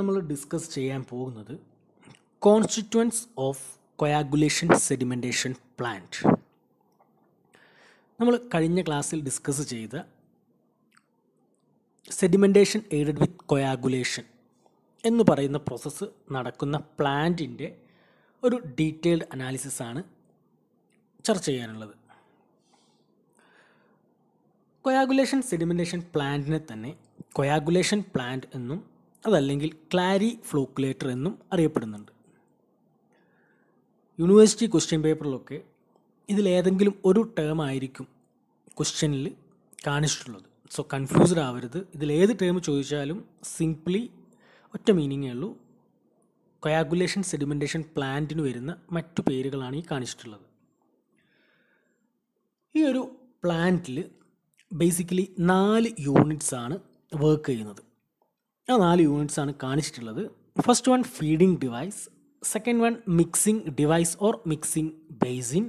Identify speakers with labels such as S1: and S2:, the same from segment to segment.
S1: നമ്മൾ ഡിസ്കസ് ചെയ്യാൻ പോകുന്നത് constituents of coagulation sedimentation plant നമ്മൾ കഴിഞ്ഞ ക്ലാസ്സിൽ ഡിസ്കസ് ചെയ്ത സെഡിമെൻറ്റേഷൻ എയ്ഡഡ് വിത്ത് കൊയാഗുലേഷൻ എന്ന് പറയുന്ന പ്രോസസ്സ് നടക്കുന്ന പ്ലാന്റിൻ്റെ ഒരു ഡീറ്റെയിൽഡ് അനാലിസിസ് ആണ് ചർച്ച ചെയ്യാനുള്ളത് കൊയാഗുലേഷൻ സെഡിമെൻറ്റേഷൻ പ്ലാന്റിനെ തന്നെ കൊയാഗുലേഷൻ പ്ലാന്റ് എന്നും അതല്ലെങ്കിൽ ക്ലാരി ഫ്ലോക്കുലേറ്റർ എന്നും അറിയപ്പെടുന്നുണ്ട് യൂണിവേഴ്സിറ്റി ക്വസ്റ്റ്യൻ പേപ്പറിലൊക്കെ ഇതിലേതെങ്കിലും ഒരു ടേം ആയിരിക്കും ക്വസ്റ്റ്യനിൽ കാണിച്ചിട്ടുള്ളത് സോ കൺഫ്യൂസ്ഡ് ആവരുത് ഇതിലേത് ടേം ചോദിച്ചാലും സിംപ്ലി ഒറ്റ മീനിങ്ങേ ഉള്ളൂ കൊയാഗുലേഷൻ സെഡിമെൻറ്റേഷൻ പ്ലാന്റിന് വരുന്ന മറ്റു പേരുകളാണ് ഈ കാണിച്ചിട്ടുള്ളത് ഈ ഒരു പ്ലാന്റിൽ ബേസിക്കലി നാല് യൂണിറ്റ്സ് ആണ് വർക്ക് ചെയ്യുന്നത് ആ നാല് യൂണിറ്റ്സ് ആണ് കാണിച്ചിട്ടുള്ളത് first one feeding device second one mixing device or mixing basin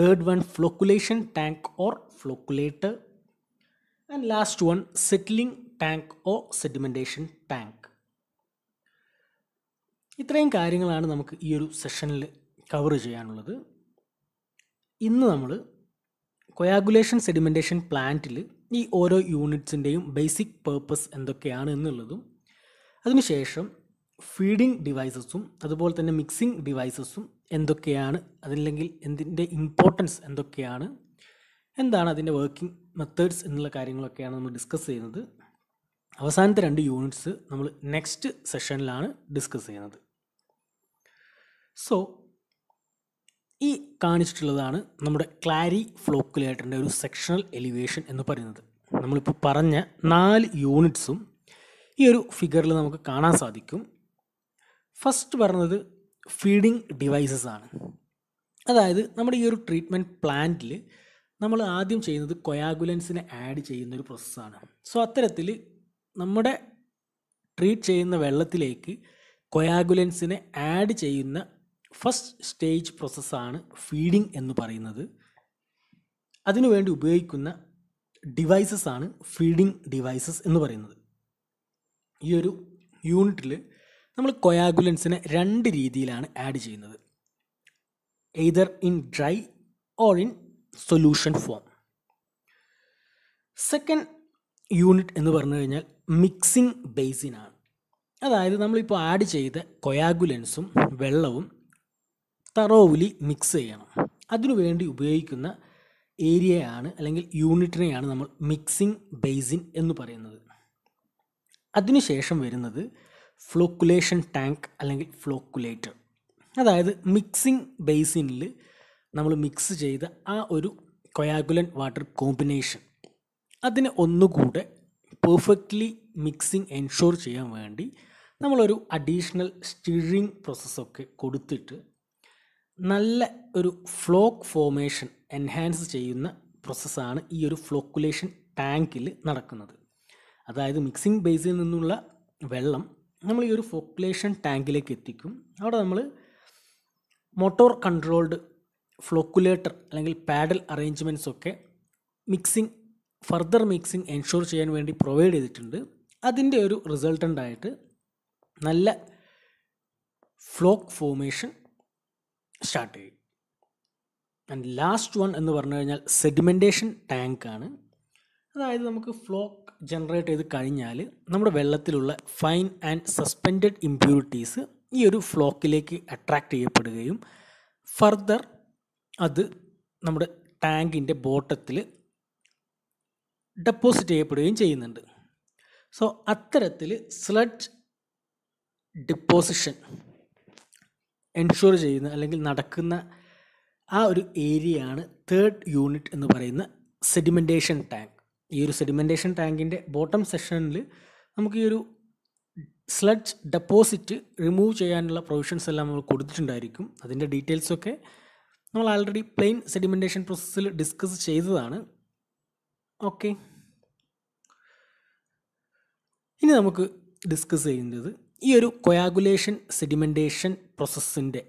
S1: third one flocculation tank or flocculator and last one settling tank or sedimentation tank ഇത്രയും കാര്യങ്ങളാണ് നമുക്ക് ഈ ഒരു സെഷനിൽ കവർ ചെയ്യാനുള്ളത് ഇന്ന് നമ്മൾ കൊയാഗുലേഷൻ സെഡിമെൻറ്റേഷൻ പ്ലാന്റിൽ ഈ ഓരോ യൂണിറ്റ്സിൻ്റെയും ബേസിക് പേർപ്പസ് എന്തൊക്കെയാണ് എന്നുള്ളതും അതിനുശേഷം ഫീഡിംഗ് ഡിവൈസസും അതുപോലെ തന്നെ മിക്സിംഗ് ഡിവൈസസും എന്തൊക്കെയാണ് അതല്ലെങ്കിൽ എന്തിൻ്റെ ഇമ്പോർട്ടൻസ് എന്തൊക്കെയാണ് എന്താണ് അതിൻ്റെ വർക്കിംഗ് മെത്തേഡ്സ് എന്നുള്ള കാര്യങ്ങളൊക്കെയാണ് നമ്മൾ ഡിസ്കസ് ചെയ്യുന്നത് അവസാനത്തെ രണ്ട് യൂണിറ്റ്സ് നമ്മൾ നെക്സ്റ്റ് സെഷനിലാണ് ഡിസ്കസ് ചെയ്യുന്നത് സോ ഈ കാണിച്ചിട്ടുള്ളതാണ് നമ്മുടെ ക്ലാരി ഫ്ലോക്കുലേറ്ററിൻ്റെ ഒരു സെക്ഷണൽ എലിവേഷൻ എന്ന് പറയുന്നത് നമ്മളിപ്പോൾ പറഞ്ഞ നാല് യൂണിറ്റ്സും ഈ ഒരു ഫിഗറിൽ നമുക്ക് കാണാൻ സാധിക്കും ഫസ്റ്റ് പറഞ്ഞത് ഫീഡിംഗ് ഡിവൈസസ് ആണ് അതായത് നമ്മുടെ ഈ ഒരു ട്രീറ്റ്മെൻറ്റ് പ്ലാന്റിൽ നമ്മൾ ആദ്യം ചെയ്യുന്നത് കൊയാഗുലൻസിനെ ആഡ് ചെയ്യുന്ന ഒരു പ്രോസസ്സാണ് സോ അത്തരത്തിൽ നമ്മുടെ ട്രീറ്റ് ചെയ്യുന്ന വെള്ളത്തിലേക്ക് കൊയാഗുലൻസിനെ ആഡ് ചെയ്യുന്ന ഫസ്റ്റ് സ്റ്റേജ് പ്രോസസ്സാണ് ഫീഡിംഗ് എന്ന് പറയുന്നത് അതിനുവേണ്ടി ഉപയോഗിക്കുന്ന ഡിവൈസസ് ആണ് ഫീഡിംഗ് ഡിവൈസസ് എന്ന് പറയുന്നത് ഈ ഒരു യൂണിറ്റിൽ നമ്മൾ കൊയാഗുലൻസിനെ രണ്ട് രീതിയിലാണ് ആഡ് ചെയ്യുന്നത് either in dry or in solution form second unit എന്ന് പറഞ്ഞു കഴിഞ്ഞാൽ മിക്സിംഗ് ബേസിനാണ് അതായത് നമ്മളിപ്പോൾ ആഡ് ചെയ്ത കൊയാഗുലൻസും വെള്ളവും തറോവിലി മിക്സ് ചെയ്യണം അതിനുവേണ്ടി ഉപയോഗിക്കുന്ന ഏരിയയാണ് അല്ലെങ്കിൽ യൂണിറ്റിനെയാണ് നമ്മൾ മിക്സിംഗ് ബേസിൻ എന്ന് പറയുന്നത് അതിനുശേഷം വരുന്നത് ഫ്ലോക്കുലേഷൻ ടാങ്ക് അല്ലെങ്കിൽ ഫ്ലോക്കുലേറ്റർ അതായത് മിക്സിംഗ് ബേസിനിൽ നമ്മൾ മിക്സ് ചെയ്ത ആ ഒരു കൊയാഗുലൻ വാട്ടർ കോമ്പിനേഷൻ അതിനെ ഒന്നുകൂടെ പെർഫെക്റ്റ്ലി മിക്സിംഗ് എൻഷുർ ചെയ്യാൻ വേണ്ടി നമ്മളൊരു അഡീഷണൽ സ്റ്റിറിങ് പ്രോസസ്സൊക്കെ കൊടുത്തിട്ട് നല്ല ഒരു ഫ്ലോക്ക് ഫോമേഷൻ എൻഹാൻസ് ചെയ്യുന്ന പ്രോസസ്സാണ് ഈ ഒരു ഫ്ലോക്കുലേഷൻ ടാങ്കിൽ നടക്കുന്നത് അതായത് മിക്സിംഗ് ബേസിൽ നിന്നുള്ള വെള്ളം നമ്മൾ ഈ ഒരു ഫോക്കുലേഷൻ ടാങ്കിലേക്ക് എത്തിക്കും അവിടെ നമ്മൾ മോട്ടോർ കൺട്രോൾഡ് ഫ്ലോക്കുലേറ്റർ അല്ലെങ്കിൽ പാഡൽ അറേഞ്ച്മെൻറ്റ്സ് ഒക്കെ മിക്സിംഗ് ഫർദർ മിക്സിംഗ് എൻഷുർ ചെയ്യാൻ വേണ്ടി പ്രൊവൈഡ് ചെയ്തിട്ടുണ്ട് അതിൻ്റെ ഒരു റിസൾട്ടൻ്റായിട്ട് നല്ല ഫ്ലോക്ക് ഫോമേഷൻ സ്റ്റാർട്ട് ചെയ്യും ആൻഡ് ലാസ്റ്റ് വൺ എന്ന് പറഞ്ഞു കഴിഞ്ഞാൽ സെഡിമെൻറ്റേഷൻ ടാങ്ക് ആണ് അതായത് നമുക്ക് ഫ്ലോക്ക് ജനറേറ്റ് ചെയ്ത് കഴിഞ്ഞാൽ നമ്മുടെ വെള്ളത്തിലുള്ള ഫൈൻ ആൻഡ് സസ്പെൻഡഡ് ഇമ്പ്യൂരിറ്റീസ് ഈ ഒരു ഫ്ലോക്കിലേക്ക് അട്രാക്റ്റ് ചെയ്യപ്പെടുകയും ഫർദർ അത് നമ്മുടെ ടാങ്കിൻ്റെ ബോട്ടത്തിൽ ഡെപ്പോസിറ്റ് ചെയ്യപ്പെടുകയും ചെയ്യുന്നുണ്ട് സോ അത്തരത്തിൽ സ്ലഡ് ഡിപ്പോസിഷൻ എൻഷുർ ചെയ്യുന്ന അല്ലെങ്കിൽ നടക്കുന്ന ആ ഒരു ഏരിയയാണ് തേർഡ് യൂണിറ്റ് എന്ന് പറയുന്ന സെഡിമെൻറ്റേഷൻ ടാങ്ക് ഈ ഒരു സെഡിമെൻറ്റേഷൻ ടാങ്കിൻ്റെ ബോട്ടം സെഷനിൽ നമുക്ക് ഈ ഒരു സ്ലഡ്ജ് ഡെപ്പോസിറ്റ് റിമൂവ് ചെയ്യാനുള്ള പ്രൊവിഷൻസ് എല്ലാം നമ്മൾ കൊടുത്തിട്ടുണ്ടായിരിക്കും അതിൻ്റെ ഡീറ്റെയിൽസൊക്കെ നമ്മൾ ആൾറെഡി പ്ലെയിൻ സെഡിമെൻറ്റേഷൻ പ്രോസസ്സിൽ ഡിസ്കസ് ചെയ്തതാണ് ഓക്കെ ഇനി നമുക്ക് ഡിസ്കസ് ചെയ്യുന്നത് ഈ ഒരു കൊയാഗുലേഷൻ സെഡിമെൻറ്റേഷൻ പ്രോസസ്സിൻ്റെ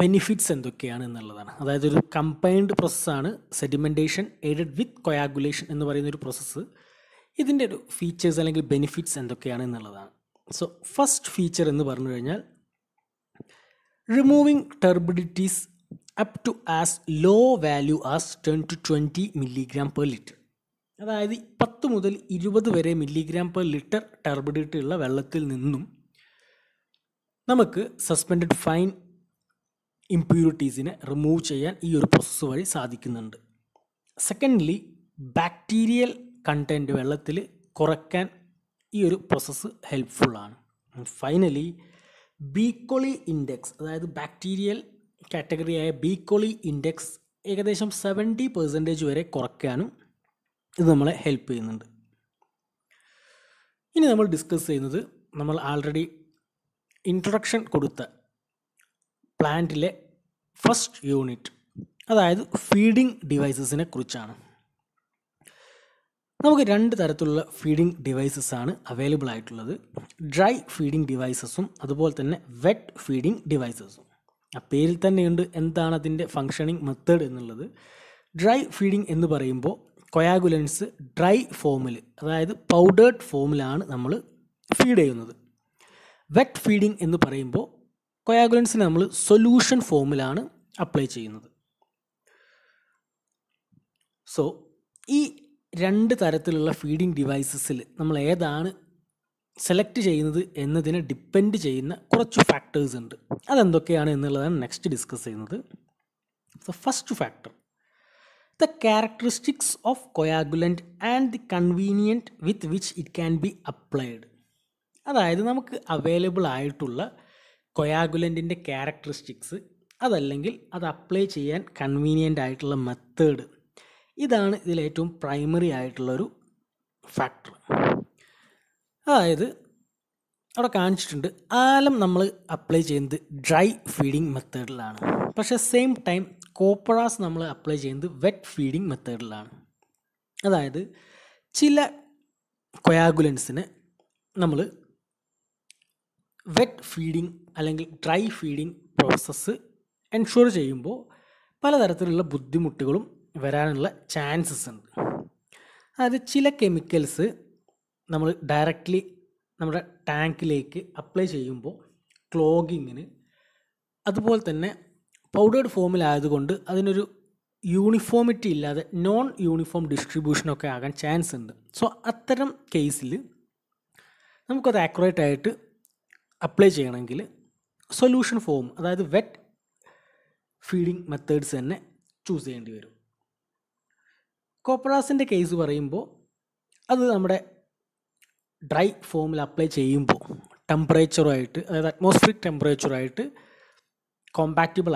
S1: ബെനിഫിറ്റ്സ് എന്തൊക്കെയാണ് എന്നുള്ളതാണ് അതായത് ഒരു കമ്പൈൻഡ് പ്രോസസ്സാണ് സെഡിമെൻറ്റേഷൻ എയ്ഡഡ് വിത്ത് കൊയാഗുലേഷൻ എന്ന് പറയുന്ന ഒരു പ്രോസസ്സ് ഇതിൻ്റെ ഒരു ഫീച്ചേഴ്സ് അല്ലെങ്കിൽ ബെനിഫിറ്റ്സ് എന്തൊക്കെയാണ് എന്നുള്ളതാണ് സോ ഫസ്റ്റ് ഫീച്ചർ എന്ന് പറഞ്ഞു കഴിഞ്ഞാൽ removing turbidities up to as low value as ten to twenty milligram per litre അതായത് പത്ത് മുതൽ ഇരുപത് വരെ മില്ലിഗ്രാം പെർ ലിറ്റർ ടർബിഡിറ്റുള്ള വെള്ളത്തിൽ നിന്നും നമുക്ക് സസ്പെൻഡഡ് ഫൈൻ ഇംപ്യൂരിറ്റീസിനെ റിമൂവ് ചെയ്യാൻ ഈ ഒരു പ്രോസസ്സ് വഴി സാധിക്കുന്നുണ്ട് സെക്കൻഡ്ലി ബാക്ടീരിയൽ കണ്ടൻറ്റ് വെള്ളത്തിൽ കുറയ്ക്കാൻ ഈ ഒരു പ്രോസസ്സ് ഹെൽപ്ഫുള്ളാണ് ഫൈനലി ബീക്കോളി ഇൻഡെക്സ് അതായത് ബാക്ടീരിയൽ കാറ്റഗറിയായ ബീക്കോളി ഇൻഡെക്സ് ഏകദേശം സെവൻറ്റി പെർസെൻറ്റേജ് വരെ കുറയ്ക്കാനും ഇത് നമ്മളെ ഹെൽപ്പ് ചെയ്യുന്നുണ്ട് ഇനി നമ്മൾ ഡിസ്കസ് ചെയ്യുന്നത് നമ്മൾ ആൾറെഡി ഇൻട്രൊഡക്ഷൻ കൊടുത്ത പ്ലാന്റിലെ ഫസ്റ്റ് യൂണിറ്റ് അതായത് ഫീഡിംഗ് ഡിവൈസസിനെ കുറിച്ചാണ് നമുക്ക് രണ്ട് തരത്തിലുള്ള ഫീഡിംഗ് ഡിവൈസസ് ആണ് അവൈലബിൾ ആയിട്ടുള്ളത് ഡ്രൈ ഫീഡിംഗ് ഡിവൈസസും അതുപോലെ തന്നെ വെറ്റ് ഫീഡിംഗ് ഡിവൈസസും ആ പേരിൽ തന്നെയുണ്ട് എന്താണ് അതിൻ്റെ ഫങ്ഷനിങ് മെത്തേഡ് എന്നുള്ളത് ഡ്രൈ ഫീഡിംഗ് എന്ന് പറയുമ്പോൾ കൊയാഗുലൻസ് ഡ്രൈ ഫോമിൽ അതായത് പൗഡേർഡ് ഫോമിലാണ് നമ്മൾ ഫീഡ് ചെയ്യുന്നത് വെറ്റ് ഫീഡിംഗ് എന്ന് പറയുമ്പോൾ കൊയാഗുലൻസിന് നമ്മൾ സൊല്യൂഷൻ ഫോമിലാണ് അപ്ലൈ ചെയ്യുന്നത് സോ ഈ രണ്ട് തരത്തിലുള്ള ഫീഡിംഗ് ഡിവൈസസിൽ നമ്മൾ ഏതാണ് സെലക്ട് ചെയ്യുന്നത് എന്നതിനെ ഡിപ്പെൻഡ് ചെയ്യുന്ന കുറച്ച് ഫാക്ടേഴ്സ് ഉണ്ട് അതെന്തൊക്കെയാണ് എന്നുള്ളതാണ് നെക്സ്റ്റ് ഡിസ്കസ് ചെയ്യുന്നത് so first factor the characteristics of coagulant and the convenient with which it can be applied അതായത് നമുക്ക് അവൈലബിൾ ആയിട്ടുള്ള കൊയാഗുലൻറ്റിൻ്റെ ക്യാരക്ടറിസ്റ്റിക്സ് അതല്ലെങ്കിൽ അത് അപ്ലൈ ചെയ്യാൻ കൺവീനിയൻ്റ് ആയിട്ടുള്ള മെത്തേഡ് ഇതാണ് ഇതിലേറ്റവും പ്രൈമറി ആയിട്ടുള്ളൊരു ഫാക്ടർ അതായത് അവിടെ കാണിച്ചിട്ടുണ്ട് ആലം നമ്മൾ അപ്ലൈ ചെയ്യുന്നത് ഡ്രൈ ഫീഡിങ് മെത്തേഡിലാണ് പക്ഷേ സെയിം ടൈം കോപ്പറാസ് നമ്മൾ അപ്ലൈ ചെയ്യുന്നത് വെറ്റ് ഫീഡിങ് മെത്തേഡിലാണ് അതായത് ചില കൊയാഗുലൻസിന് നമ്മൾ വെറ്റ് ഫീഡിങ് അല്ലെങ്കിൽ ഡ്രൈ ഫീഡിങ് പ്രോസസ്സ് എൻഷുർ ചെയ്യുമ്പോൾ പലതരത്തിലുള്ള ബുദ്ധിമുട്ടുകളും വരാനുള്ള ചാൻസസ് ഉണ്ട് അതായത് ചില കെമിക്കൽസ് നമ്മൾ ഡയറക്റ്റ്ലി നമ്മുടെ ടാങ്കിലേക്ക് അപ്ലൈ ചെയ്യുമ്പോൾ ക്ലോഗിങ്ങിന് അതുപോലെ തന്നെ പൗഡേർഡ് ഫോമിലായതുകൊണ്ട് അതിനൊരു യൂണിഫോമിറ്റി ഇല്ലാതെ നോൺ യൂണിഫോം ഡിസ്ട്രിബ്യൂഷനൊക്കെ ആകാൻ ചാൻസ് ഉണ്ട് സോ അത്തരം കേസിൽ നമുക്കത് ആക്യുറേറ്റ് ആയിട്ട് അപ്ലൈ ചെയ്യണമെങ്കിൽ സൊല്യൂഷൻ ഫോം അതായത് വെറ്റ് ഫീഡിംഗ് മെത്തേഡ്സ് തന്നെ ചൂസ് ചെയ്യേണ്ടി വരും കോപ്രാസിൻ്റെ കേസ് പറയുമ്പോൾ അത് നമ്മുടെ ഡ്രൈ ഫോമിൽ അപ്ലൈ ചെയ്യുമ്പോൾ ടെമ്പറേച്ചറുമായിട്ട് അതായത് അറ്റ്മോസ്ഫിയറിക് ടെമ്പറേച്ചറുമായിട്ട്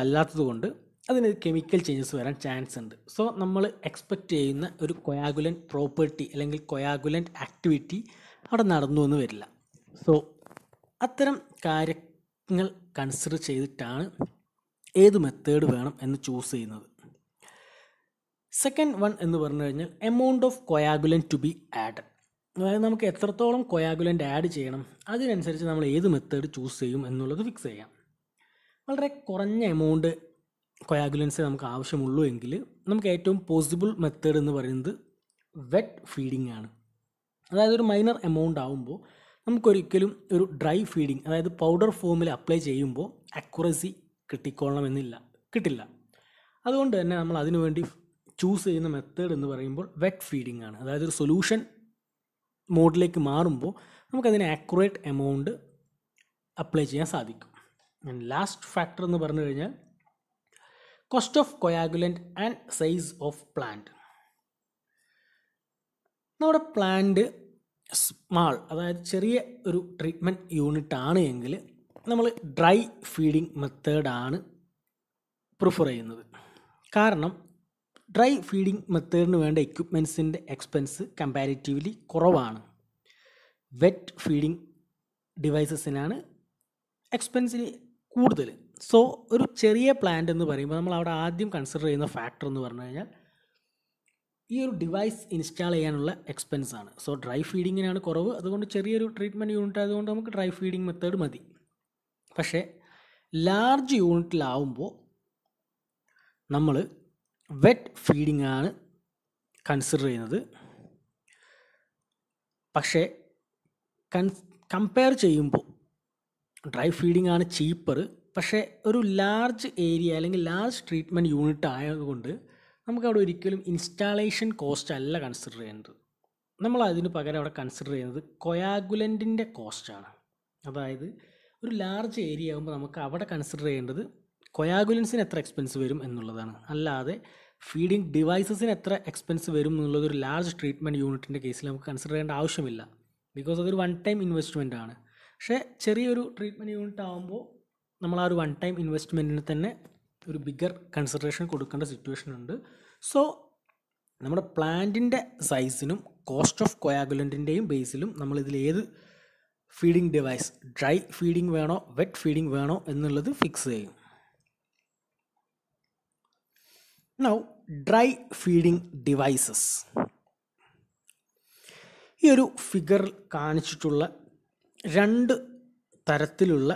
S1: അല്ലാത്തത് കൊണ്ട് അതിന് കെമിക്കൽ ചേഞ്ചസ് വരാൻ ചാൻസ് ഉണ്ട് സോ നമ്മൾ എക്സ്പെക്റ്റ് ചെയ്യുന്ന ഒരു കൊയാഗുലൻറ്റ് പ്രോപ്പർട്ടി അല്ലെങ്കിൽ കൊയാഗുലൻറ്റ് ആക്ടിവിറ്റി അവിടെ നടന്നു എന്ന് വരില്ല സോ അത്തരം കാര്യങ്ങൾ കൺസിഡർ ചെയ്തിട്ടാണ് ഏത് മെത്തേഡ് വേണം എന്ന് ചൂസ് ചെയ്യുന്നത് സെക്കൻഡ് വൺ എന്ന് പറഞ്ഞു കഴിഞ്ഞാൽ amount of coagulant to be add അതായത് നമുക്ക് എത്രത്തോളം കൊയാഗുലൻ്റ് ആഡ് ചെയ്യണം അതിനനുസരിച്ച് നമ്മൾ ഏത് മെത്തേഡ് ചൂസ് ചെയ്യും എന്നുള്ളത് ഫിക്സ് ചെയ്യാം വളരെ കുറഞ്ഞ എമൗണ്ട് കൊയാഗുലൻസ് നമുക്ക് ആവശ്യമുള്ളൂ എങ്കിൽ നമുക്ക് ഏറ്റവും പോസിബിൾ മെത്തേഡ് എന്ന് പറയുന്നത് വെറ്റ് ഫീഡിംഗ് ആണ് അതായത് ഒരു മൈനർ എമൗണ്ട് ആവുമ്പോൾ നമുക്കൊരിക്കലും ഒരു ഡ്രൈ ഫീഡിങ് അതായത് പൗഡർ ഫോമിൽ അപ്ലൈ ചെയ്യുമ്പോൾ അക്യുറസി കിട്ടിക്കൊള്ളണമെന്നില്ല കിട്ടില്ല അതുകൊണ്ട് തന്നെ നമ്മൾ അതിനുവേണ്ടി ചൂസ് ചെയ്യുന്ന മെത്തേഡ് എന്ന് പറയുമ്പോൾ വെറ്റ് ഫീഡിംഗ് ആണ് അതായത് ഒരു സൊല്യൂഷൻ മോഡിലേക്ക് മാറുമ്പോൾ നമുക്കതിന് ആക്യുറേറ്റ് എമൗണ്ട് അപ്ലൈ ചെയ്യാൻ സാധിക്കും ആൻഡ് ലാസ്റ്റ് ഫാക്ടർ എന്ന് പറഞ്ഞു കഴിഞ്ഞാൽ cost of coagulant and size of plant നമ്മുടെ പ്ലാന്റ് സ്മാൾ അതായത് ചെറിയ ഒരു ട്രീറ്റ്മെൻറ്റ് യൂണിറ്റ് ആണ് എങ്കിൽ നമ്മൾ ഡ്രൈ ഫീഡിങ് മെത്തേഡാണ് പ്രിഫർ ചെയ്യുന്നത് കാരണം ഡ്രൈ ഫീഡിങ് മെത്തേഡിന് വേണ്ട എക്യുപ്മെൻസിൻ്റെ എക്സ്പെൻസ് കമ്പാരിറ്റീവ്ലി കുറവാണ് വെറ്റ് ഫീഡിങ് ഡിവൈസസിനാണ് എക്സ്പെൻസിന് കൂടുതൽ സോ ഒരു ചെറിയ പ്ലാന്റ് എന്ന് പറയുമ്പോൾ നമ്മൾ അവിടെ ആദ്യം കൺസിഡർ ചെയ്യുന്ന ഫാക്ടർ എന്ന് പറഞ്ഞു കഴിഞ്ഞാൽ ഈ ഒരു ഡിവൈസ് ഇൻസ്റ്റാൾ ചെയ്യാനുള്ള എക്സ്പെൻസ് ആണ് സോ ഡ്രൈ ഫീഡിങ്ങിനാണ് കുറവ് അതുകൊണ്ട് ചെറിയൊരു ട്രീറ്റ്മെൻറ്റ് യൂണിറ്റ് ആയതുകൊണ്ട് നമുക്ക് ഡ്രൈ ഫീഡിങ് മെത്തേഡ് മതി പക്ഷേ ലാർജ് യൂണിറ്റിലാവുമ്പോൾ നമ്മൾ വെറ്റ് ഫീഡിംഗ് ആണ് കൺസിഡർ ചെയ്യുന്നത് പക്ഷേ കൺ കമ്പയർ ചെയ്യുമ്പോൾ ഡ്രൈ ഫീഡിംഗ് ആണ് ചീപ്പർ പക്ഷേ ഒരു ലാർജ് ഏരിയ അല്ലെങ്കിൽ ലാർജ് ട്രീറ്റ്മെൻറ്റ് യൂണിറ്റ് ആയതുകൊണ്ട് നമുക്കവിടെ ഒരിക്കലും ഇൻസ്റ്റാളേഷൻ കോസ്റ്റ് അല്ല കൺസിഡർ ചെയ്യുന്നത് നമ്മൾ അതിന് പകരം അവിടെ കൺസിഡർ ചെയ്യുന്നത് കൊയാഗുലൻറ്റിൻ്റെ കോസ്റ്റാണ് അതായത് ഒരു ലാർജ് ഏരിയ ആകുമ്പോൾ നമുക്ക് അവിടെ കൺസിഡർ ചെയ്യേണ്ടത് കൊയാഗുലൻസിന് എത്ര എക്സ്പെൻസ് വരും എന്നുള്ളതാണ് അല്ലാതെ ഫീഡിംഗ് ഡിവൈസസിന് എത്ര എക്സ്പെൻസ് വരും എന്നുള്ളത് ഒരു ലാർജ് ട്രീറ്റ്മെൻറ്റ് യൂണിറ്റിൻ്റെ കേസിൽ നമുക്ക് കൺസിഡർ ചെയ്യേണ്ട ആവശ്യമില്ല ബിക്കോസ് അതൊരു വൺ ടൈം ഇൻവെസ്റ്റ്മെൻ്റ് ആണ് പക്ഷേ ചെറിയൊരു ട്രീറ്റ്മെൻറ്റ് യൂണിറ്റ് ആകുമ്പോൾ നമ്മൾ ആ ഒരു വൺ ടൈം ഇൻവെസ്റ്റ്മെൻറ്റിന് തന്നെ ഒരു ബിഗർ കൺസിഡറേഷൻ കൊടുക്കേണ്ട സിറ്റുവേഷൻ ഉണ്ട് സോ നമ്മുടെ പ്ലാന്റിൻ്റെ സൈസിനും കോസ്റ്റ് ഓഫ് കൊയാഗുലൻറ്റിൻ്റെയും ബേസിലും നമ്മൾ ഇതിലേത് ഫീഡിംഗ് ഡിവൈസ് ഡ്രൈ ഫീഡിംഗ് വേണോ വെറ്റ് ഫീഡിംഗ് വേണോ എന്നുള്ളത് ഫിക്സ് ചെയ്യും നൗ ഡ്രൈ ഫീഡിംഗ് ഡിവൈസസ് ഈ ഒരു ഫിഗർ കാണിച്ചിട്ടുള്ള രണ്ട് തരത്തിലുള്ള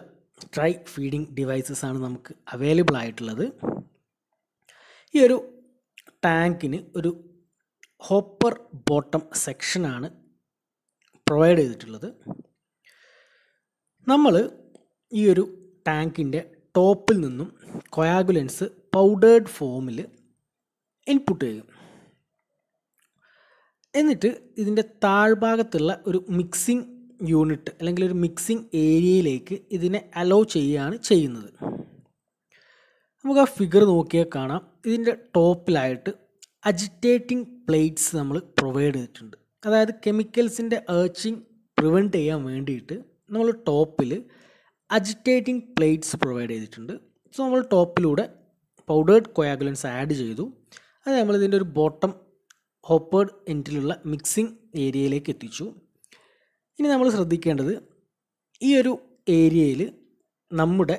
S1: ട്രൈ ഫീഡിംഗ് ഡിവൈസസ് ആണ് നമുക്ക് അവൈലബിൾ ആയിട്ടുള്ളത് ഈ ഒരു ടാങ്കിന് ഒരു ഹോപ്പർ ബോട്ടം സെക്ഷനാണ് പ്രൊവൈഡ് ചെയ്തിട്ടുള്ളത് നമ്മൾ ഈ ഒരു ടാങ്കിൻ്റെ ടോപ്പിൽ നിന്നും കൊയാഗുലൻസ് പൗഡേർഡ് ഫോമിൽ ഇൻപുട്ട് ചെയ്യും എന്നിട്ട് ഇതിൻ്റെ താഴ്ഭാഗത്തുള്ള ഒരു മിക്സിംഗ് യൂണിറ്റ് അല്ലെങ്കിൽ ഒരു മിക്സിംഗ് ഏരിയയിലേക്ക് ഇതിനെ അലോ ചെയ്യുകയാണ് ചെയ്യുന്നത് നമുക്ക് ആ ഫിഗർ നോക്കിയാൽ കാണാം ഇതിൻ്റെ ടോപ്പിലായിട്ട് അജിറ്റേറ്റിംഗ് പ്ലേറ്റ്സ് നമ്മൾ പ്രൊവൈഡ് ചെയ്തിട്ടുണ്ട് അതായത് കെമിക്കൽസിൻ്റെ ഏർച്ചിങ് പ്രിവെൻറ്റ് ചെയ്യാൻ വേണ്ടിയിട്ട് നമ്മൾ ടോപ്പിൽ അജിറ്റേറ്റിംഗ് പ്ലേറ്റ്സ് പ്രൊവൈഡ് ചെയ്തിട്ടുണ്ട് സോ നമ്മൾ ടോപ്പിലൂടെ പൗഡേർഡ് കൊയാഗുലൻസ് ആഡ് ചെയ്തു അത് നമ്മളിതിൻ്റെ ഒരു ബോട്ടം ഹോപ്പേർഡ് എൻറ്റിലുള്ള മിക്സിംഗ് ഏരിയയിലേക്ക് എത്തിച്ചു ഇനി നമ്മൾ ശ്രദ്ധിക്കേണ്ടത് ഈ ഒരു ഏരിയയിൽ നമ്മുടെ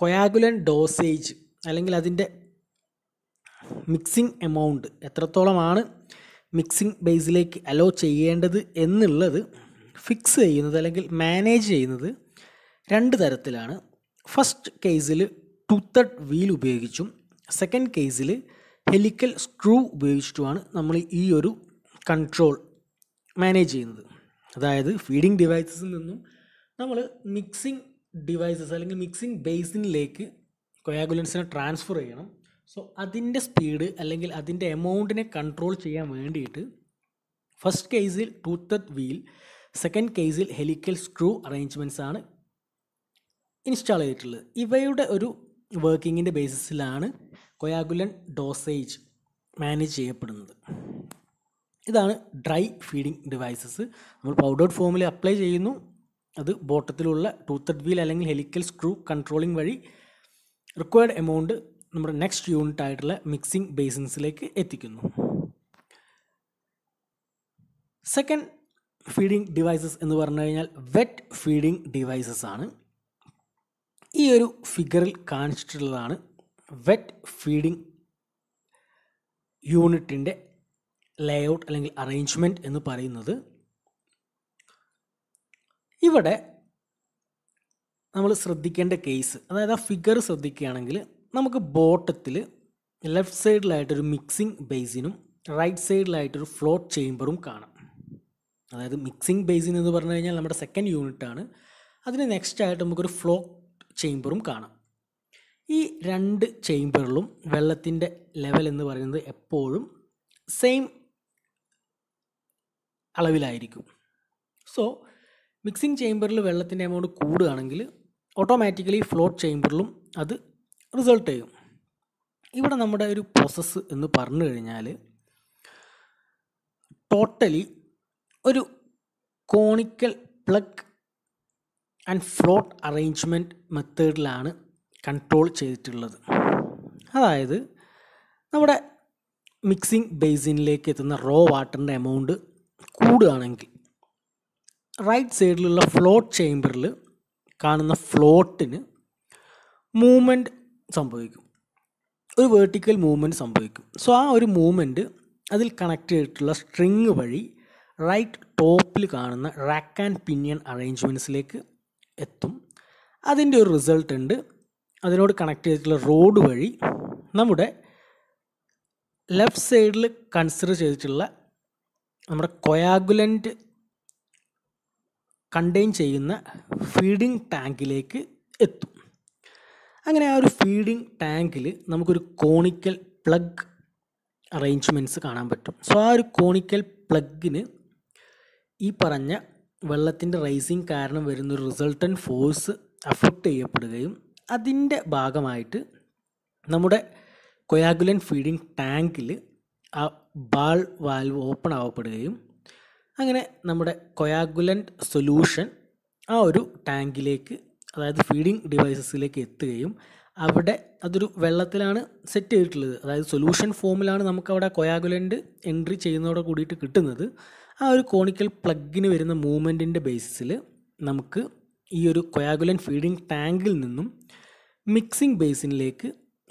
S1: കൊയാഗുലൻ ഡോസേജ് അല്ലെങ്കിൽ അതിൻ്റെ മിക്സിംഗ് എമൗണ്ട് എത്രത്തോളമാണ് മിക്സിംഗ് ബേസിലേക്ക് അലോ ചെയ്യേണ്ടത് എന്നുള്ളത് ഫിക്സ് ചെയ്യുന്നത് അല്ലെങ്കിൽ മാനേജ് ചെയ്യുന്നത് രണ്ട് തരത്തിലാണ് ഫസ്റ്റ് കേസിൽ ടൂത്തഡ് വീൽ ഉപയോഗിച്ചും സെക്കൻഡ് കേസിൽ ഹെലിക്കൽ സ്ക്രൂ ഉപയോഗിച്ചിട്ടുമാണ് നമ്മൾ ഈ ഒരു കൺട്രോൾ മാനേജ് ചെയ്യുന്നത് അതായത് ഫീഡിംഗ് ഡിവൈസസിൽ നിന്നും നമ്മൾ മിക്സിംഗ് ഡിവൈസസ് അല്ലെങ്കിൽ മിക്സിംഗ് ബേസിനിലേക്ക് കൊയാഗുലൻസിനെ ട്രാൻസ്ഫർ ചെയ്യണം സോ അതിൻ്റെ സ്പീഡ് അല്ലെങ്കിൽ അതിൻ്റെ എമൗണ്ടിനെ കൺട്രോൾ ചെയ്യാൻ വേണ്ടിയിട്ട് ഫസ്റ്റ് കേസിൽ ടൂത്തഡ് വീൽ സെക്കൻഡ് കേസിൽ ഹെലിക്കൽ സ്ക്രൂ അറേഞ്ച്മെൻറ്റ്സ് ആണ് ഇൻസ്റ്റാൾ ചെയ്തിട്ടുള്ളത് ഇവയുടെ ഒരു വർക്കിങ്ങിൻ്റെ ബേസിസിലാണ് കൊയാഗുലൻ ഡോസേജ് മാനേജ് ചെയ്യപ്പെടുന്നത് ഇതാണ് ഡ്രൈ ഫീഡിംഗ് ഡിവൈസസ് നമ്മൾ പൗഡേർഡ് ഫോമിൽ അപ്ലൈ ചെയ്യുന്നു അത് ബോട്ടത്തിലുള്ള ടൂത്തഡ് വീൽ അല്ലെങ്കിൽ ഹെലിക്കൽ സ്ക്രൂ കൺട്രോളിംഗ് വഴി റിക്വയർഡ് എമൗണ്ട് നമ്മുടെ നെക്സ്റ്റ് യൂണിറ്റ് ആയിട്ടുള്ള മിക്സിംഗ് ബേസിൻസിലേക്ക് എത്തിക്കുന്നു സെക്കൻഡ് ഫീഡിംഗ് ഡിവൈസസ് എന്ന് പറഞ്ഞു കഴിഞ്ഞാൽ വെറ്റ് ഫീഡിംഗ് ഡിവൈസസ് ആണ് ഈ ഒരു ഫിഗറിൽ കാണിച്ചിട്ടുള്ളതാണ് വെറ്റ് ഫീഡിംഗ് യൂണിറ്റിൻ്റെ ലേഔട്ട് അല്ലെങ്കിൽ അറേഞ്ച്മെൻറ്റ് എന്ന് പറയുന്നത് ഇവിടെ നമ്മൾ ശ്രദ്ധിക്കേണ്ട കേസ് അതായത് ആ ഫിഗർ ശ്രദ്ധിക്കുകയാണെങ്കിൽ നമുക്ക് ബോട്ടത്തിൽ ലെഫ്റ്റ് സൈഡിലായിട്ടൊരു മിക്സിംഗ് ബേസിനും റൈറ്റ് സൈഡിലായിട്ടൊരു ഫ്ലോട്ട് ചേംബറും കാണാം അതായത് മിക്സിംഗ് ബേസിൻ എന്ന് പറഞ്ഞു കഴിഞ്ഞാൽ നമ്മുടെ സെക്കൻഡ് യൂണിറ്റാണ് അതിന് നെക്സ്റ്റ് ആയിട്ട് നമുക്കൊരു ഫ്ലോട്ട് ചേംബറും കാണാം ഈ രണ്ട് ചേംബറിലും വെള്ളത്തിൻ്റെ ലെവൽ എന്ന് പറയുന്നത് എപ്പോഴും സെയിം അളവിലായിരിക്കും സോ മിക്സിംഗ് ചേമ്പറിൽ വെള്ളത്തിൻ്റെ എമൗണ്ട് കൂടുകയാണെങ്കിൽ ഓട്ടോമാറ്റിക്കലി ഫ്ലോട്ട് ചേമ്പറിലും അത് റിസൾട്ട് ചെയ്യും ഇവിടെ നമ്മുടെ ഒരു പ്രോസസ്സ് എന്ന് പറഞ്ഞു കഴിഞ്ഞാൽ ടോട്ടലി ഒരു conical plug and float arrangement മെത്തേഡിലാണ് കൺട്രോൾ ചെയ്തിട്ടുള്ളത് അതായത് നമ്മുടെ മിക്സിംഗ് ബേസിനിലേക്ക് എത്തുന്ന റോ വാട്ടറിൻ്റെ എമൗണ്ട് കൂടുകയാണെങ്കിൽ റൈറ്റ് സൈഡിലുള്ള ഫ്ലോട്ട് ചേംബറിൽ കാണുന്ന ഫ്ലോട്ടിന് മൂവ്മെൻറ്റ് സംഭവിക്കും ഒരു വേർട്ടിക്കൽ മൂവ്മെൻറ്റ് സംഭവിക്കും സോ ആ ഒരു മൂവ്മെൻറ്റ് അതിൽ കണക്ട് ചെയ്തിട്ടുള്ള സ്ട്രിങ് വഴി റൈറ്റ് ടോപ്പിൽ കാണുന്ന റാക്ക് ആൻഡ് പിനിയൻ അറേഞ്ച്മെൻറ്റ്സിലേക്ക് എത്തും അതിൻ്റെ ഒരു റിസൾട്ട് ഉണ്ട് അതിനോട് കണക്ട് ചെയ്തിട്ടുള്ള റോഡ് വഴി നമ്മുടെ ലെഫ്റ്റ് സൈഡിൽ കൺസിഡർ ചെയ്തിട്ടുള്ള നമ്മുടെ കൊയാഗുലൻ്റ് കണ്ടെയ്ൻ ചെയ്യുന്ന ഫീഡിംഗ് ടാങ്കിലേക്ക് എത്തും അങ്ങനെ ആ ഒരു ഫീഡിംഗ് ടാങ്കിൽ നമുക്കൊരു കോണിക്കൽ പ്ലഗ് അറേഞ്ച്മെൻറ്റ്സ് കാണാൻ പറ്റും സോ ആ ഒരു കോണിക്കൽ പ്ലഗിന് ഈ പറഞ്ഞ വെള്ളത്തിൻ്റെ റൈസിങ് കാരണം വരുന്ന ഒരു റിസൾട്ടൻ ഫോഴ്സ് അഫക്റ്റ് ചെയ്യപ്പെടുകയും അതിൻ്റെ ഭാഗമായിട്ട് നമ്മുടെ കൊയാഗുലൻ ഫീഡിംഗ് ടാങ്കിൽ ആ ബാൾ വാൽവ് ഓപ്പൺ ആവപ്പെടുകയും അങ്ങനെ നമ്മുടെ കൊയാഗുലൻ്റ് സൊല്യൂഷൻ ആ ഒരു ടാങ്കിലേക്ക് അതായത് ഫീഡിംഗ് ഡിവൈസസിലേക്ക് എത്തുകയും അവിടെ അതൊരു വെള്ളത്തിലാണ് സെറ്റ് ചെയ്തിട്ടുള്ളത് അതായത് സൊല്യൂഷൻ ഫോമിലാണ് നമുക്കവിടെ കൊയാഗുലൻ്റ് എൻട്രി ചെയ്യുന്നതോടെ കൂടിയിട്ട് കിട്ടുന്നത് ആ ഒരു കോണിക്കൽ പ്ലഗിന് വരുന്ന മൂവ്മെൻറ്റിൻ്റെ ബേസിസിൽ നമുക്ക് ഈ ഒരു കൊയാഗുലൻ ഫീഡിംഗ് ടാങ്കിൽ നിന്നും മിക്സിംഗ് ബേസിനിലേക്ക്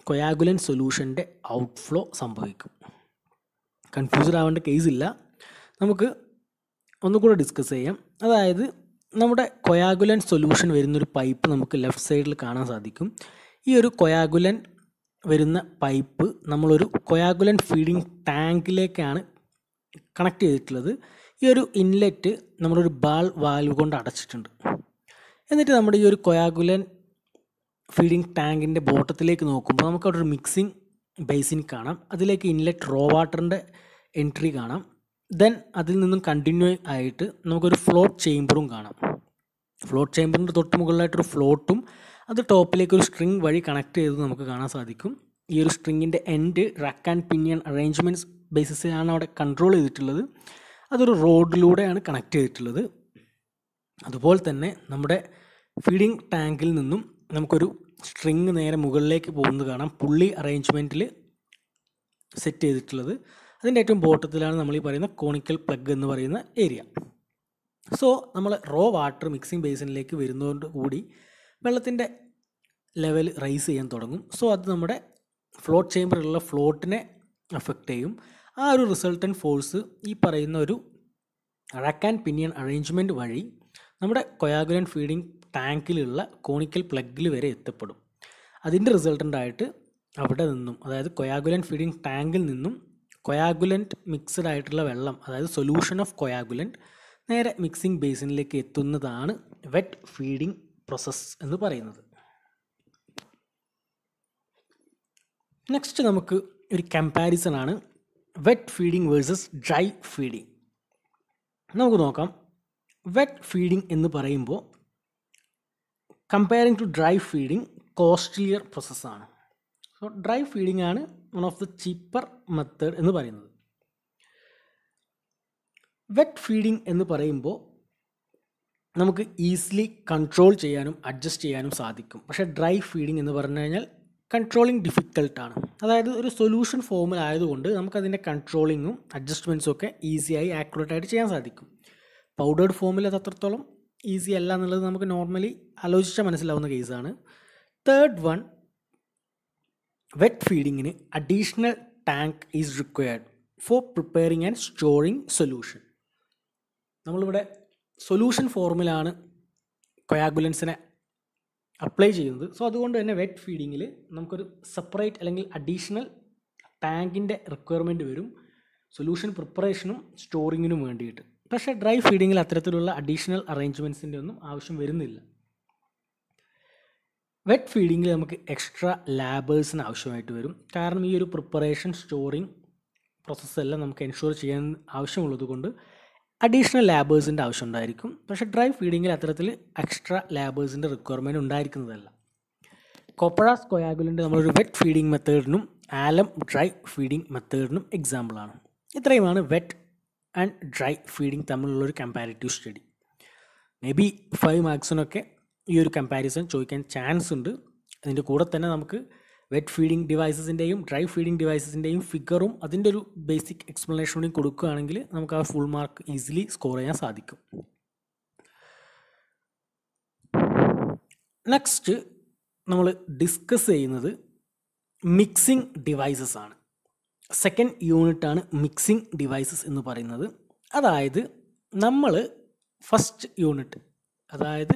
S1: കൊയാഗുലൻ സൊല്യൂഷൻ്റെ ഔട്ട്ഫ്ലോ സംഭവിക്കും കൺഫ്യൂസ്ഡ് ആവേണ്ട കേസില്ല നമുക്ക് ഒന്നുകൂടെ ഡിസ്കസ് ചെയ്യാം അതായത് നമ്മുടെ കൊയാഗുലൻ സൊല്യൂഷൻ വരുന്നൊരു പൈപ്പ് നമുക്ക് ലെഫ്റ്റ് സൈഡിൽ കാണാൻ സാധിക്കും ഈ ഒരു കൊയാഗുലൻ വരുന്ന പൈപ്പ് നമ്മളൊരു കൊയാഗുലൻ ഫീഡിംഗ് ടാങ്കിലേക്കാണ് കണക്ട് ചെയ്തിട്ടുള്ളത് ഈ ഒരു ഇൻലെറ്റ് നമ്മളൊരു ബാൾ വാൽവ് കൊണ്ട് അടച്ചിട്ടുണ്ട് എന്നിട്ട് നമ്മുടെ ഈ ഒരു കൊയാഗുലൻ ഫീഡിംഗ് ടാങ്കിൻ്റെ ബോട്ടത്തിലേക്ക് നോക്കുമ്പോൾ നമുക്ക് അവിടെ ഒരു മിക്സിംഗ് ബേസിൻ കാണാം അതിലേക്ക് ഇൻലെറ്റ് റോ വാട്ടറിൻ്റെ എൻട്രി കാണാം ദെൻ അതിൽ നിന്നും കണ്ടിന്യൂ ആയിട്ട് നമുക്കൊരു ഫ്ലോട്ട് ചേംബറും കാണാം ഫ്ലോട്ട് ചേംബറിൻ്റെ തൊട്ട് മുകളിലായിട്ടൊരു ഫ്ലോട്ടും അത് ടോപ്പിലേക്ക് ഒരു സ്ട്രിങ് വഴി കണക്ട് ചെയ്ത് നമുക്ക് കാണാൻ സാധിക്കും ഈ ഒരു സ്ട്രിങ്ങിൻ്റെ end rack and pinion arrangements ബേസിസിലാണ് അവിടെ കൺട്രോൾ ചെയ്തിട്ടുള്ളത് അതൊരു റോഡിലൂടെയാണ് കണക്ട് ചെയ്തിട്ടുള്ളത് അതുപോലെ തന്നെ നമ്മുടെ ഫീഡിംഗ് ടാങ്കിൽ നിന്നും നമുക്കൊരു സ്ട്രിങ് നേരെ മുകളിലേക്ക് പോകുന്നത് കാണാം പുള്ളി അറേഞ്ച്മെൻറ്റിൽ സെറ്റ് ചെയ്തിട്ടുള്ളത് അതിൻ്റെ ഏറ്റവും ബോട്ടത്തിലാണ് നമ്മൾ ഈ പറയുന്ന കോണിക്കൽ പ്ലഗ് എന്ന് പറയുന്ന ഏരിയ സോ നമ്മൾ റോ വാട്ടർ മിക്സിംഗ് ബേസിനിലേക്ക് വരുന്നതുകൊണ്ട് കൂടി വെള്ളത്തിൻ്റെ ലെവൽ റൈസ് ചെയ്യാൻ തുടങ്ങും സോ അത് നമ്മുടെ ഫ്ലോട്ട് ചേമ്പറിലുള്ള ഫ്ലോട്ടിനെ അഫക്റ്റ് ചെയ്യും ആ ഒരു റിസൾട്ടൻ്റ് ഫോഴ്സ് ഈ പറയുന്ന ഒരു റാക്ക് ആൻഡ് പിനിയൻ അറേഞ്ച്മെൻറ്റ് വഴി നമ്മുടെ കൊയാഗുലൻ ഫീഡിംഗ് ടാങ്കിലുള്ള കോണിക്കൽ പ്ലഗിൽ വരെ എത്തപ്പെടും അതിൻ്റെ റിസൾട്ടൻ്റായിട്ട് അവിടെ നിന്നും അതായത് കൊയാഗുലൻ ഫീഡിംഗ് ടാങ്കിൽ നിന്നും കൊയാഗുലൻറ്റ് മിക്സ്ഡ് ആയിട്ടുള്ള വെള്ളം അതായത് സൊല്യൂഷൻ ഓഫ് കൊയാഗുലൻറ്റ് നേരെ മിക്സിംഗ് ബേസിനിലേക്ക് എത്തുന്നതാണ് വെറ്റ് ഫീഡിംഗ് പ്രോസസ്സ് എന്ന് പറയുന്നത് നെക്സ്റ്റ് നമുക്ക് ഒരു കമ്പാരിസൺ ആണ് wet feeding versus dry feeding നമുക്ക് നോക്കാം വെറ്റ് ഫീഡിംഗ് എന്ന് പറയുമ്പോൾ comparing to dry feeding costlier പ്രോസസ്സാണ് സോ ഡ്രൈ ഫീഡിംഗ് ആണ് one of the cheaper method എന്ന് പറയുന്നത് വെറ്റ് ഫീഡിങ് എന്ന് പറയുമ്പോൾ നമുക്ക് ഈസിലി കൺട്രോൾ ചെയ്യാനും അഡ്ജസ്റ്റ് ചെയ്യാനും സാധിക്കും പക്ഷേ ഡ്രൈ ഫീഡിങ് എന്ന് പറഞ്ഞു കഴിഞ്ഞാൽ കൺട്രോളിങ് ഡിഫിക്കൽട്ടാണ് അതായത് ഒരു സൊല്യൂഷൻ ഫോമിൽ ആയതുകൊണ്ട് നമുക്കതിൻ്റെ കൺട്രോളിങ്ങും അഡ്ജസ്റ്റ്മെൻറ്റ്സും ഒക്കെ ഈസിയായി ആക്യുറേറ്റായിട്ട് ചെയ്യാൻ സാധിക്കും പൗഡേർഡ് ഫോമിൽ അത് അത്രത്തോളം ഈസി അല്ല എന്നുള്ളത് നമുക്ക് നോർമലി ആലോചിച്ചാൽ മനസ്സിലാവുന്ന കേസാണ് തേർഡ് വൺ വെറ്റ് ഫീഡിങ്ങിന് additional tank is required for for and storing solution നമ്മളിവിടെ സൊല്യൂഷൻ ഫോമിലാണ് കൊയാഗുലൻസിനെ അപ്ലൈ ചെയ്യുന്നത് സോ അതുകൊണ്ട് തന്നെ വെറ്റ് ഫീഡിങ്ങിൽ നമുക്കൊരു സെപ്പറേറ്റ് അല്ലെങ്കിൽ അഡീഷണൽ ടാങ്കിൻ്റെ റിക്വയർമെൻറ്റ് വരും സൊല്യൂഷൻ പ്രിപ്പറേഷനും സ്റ്റോറിങ്ങിനും വേണ്ടിയിട്ട് പക്ഷേ ഡ്രൈ ഫീഡിങ്ങിൽ അത്തരത്തിലുള്ള അഡീഷണൽ അറേഞ്ച്മെൻറ്റ്സിൻ്റെ ഒന്നും ആവശ്യം വരുന്നില്ല വെറ്റ് ഫീഡിങ്ങിൽ നമുക്ക് എക്സ്ട്രാ ലാബേഴ്സിന് ആവശ്യമായിട്ട് വരും കാരണം ഈ ഒരു പ്രിപ്പറേഷൻ സ്റ്റോറിങ് പ്രോസസ്സെല്ലാം നമുക്ക് എൻഷുർ ചെയ്യാൻ ആവശ്യമുള്ളത് കൊണ്ട് അഡീഷണൽ ലാബേഴ്സിൻ്റെ ആവശ്യം ഉണ്ടായിരിക്കും പക്ഷേ ഡ്രൈ ഫീഡിങ്ങിൽ അത്തരത്തിൽ എക്സ്ട്രാ ലാബേഴ്സിൻ്റെ റിക്വയർമെൻറ്റ് ഉണ്ടായിരിക്കുന്നതല്ല കൊപ്പഴ സ്കൊയാഗുലിൻ്റെ നമ്മളൊരു വെറ്റ് ഫീഡിങ് മെത്തേഡിനും ആലം ഡ്രൈ ഫീഡിങ് മെത്തേഡിനും എക്സാമ്പിളാണ് ഇത്രയുമാണ് വെറ്റ് ആൻഡ് ഡ്രൈ ഫീഡിങ് തമ്മിലുള്ളൊരു comparative study may be five മാർക്സിനൊക്കെ ഈ ഒരു കമ്പാരിസൺ ചോദിക്കാൻ ചാൻസ് ഉണ്ട് അതിൻ്റെ കൂടെ തന്നെ നമുക്ക് വെറ്റ് ഫീഡിംഗ് ഡിവൈസസിൻ്റെയും ഡ്രൈ ഫീഡിംഗ് ഡിവൈസസിൻ്റെയും ഫിഗറും അതിൻ്റെ ഒരു ബേസിക് എക്സ്പ്ലനേഷൻ കൂടി കൊടുക്കുകയാണെങ്കിൽ നമുക്ക് ആ ഫുൾ മാർക്ക് ഈസിലി സ്കോർ ചെയ്യാൻ സാധിക്കും നെക്സ്റ്റ് നമ്മൾ ഡിസ്കസ് ചെയ്യുന്നത് മിക്സിംഗ് ഡിവൈസസ് ആണ് സെക്കൻഡ് യൂണിറ്റാണ് മിക്സിംഗ് ഡിവൈസസ് എന്ന് പറയുന്നത് അതായത് നമ്മൾ ഫസ്റ്റ് യൂണിറ്റ് അതായത്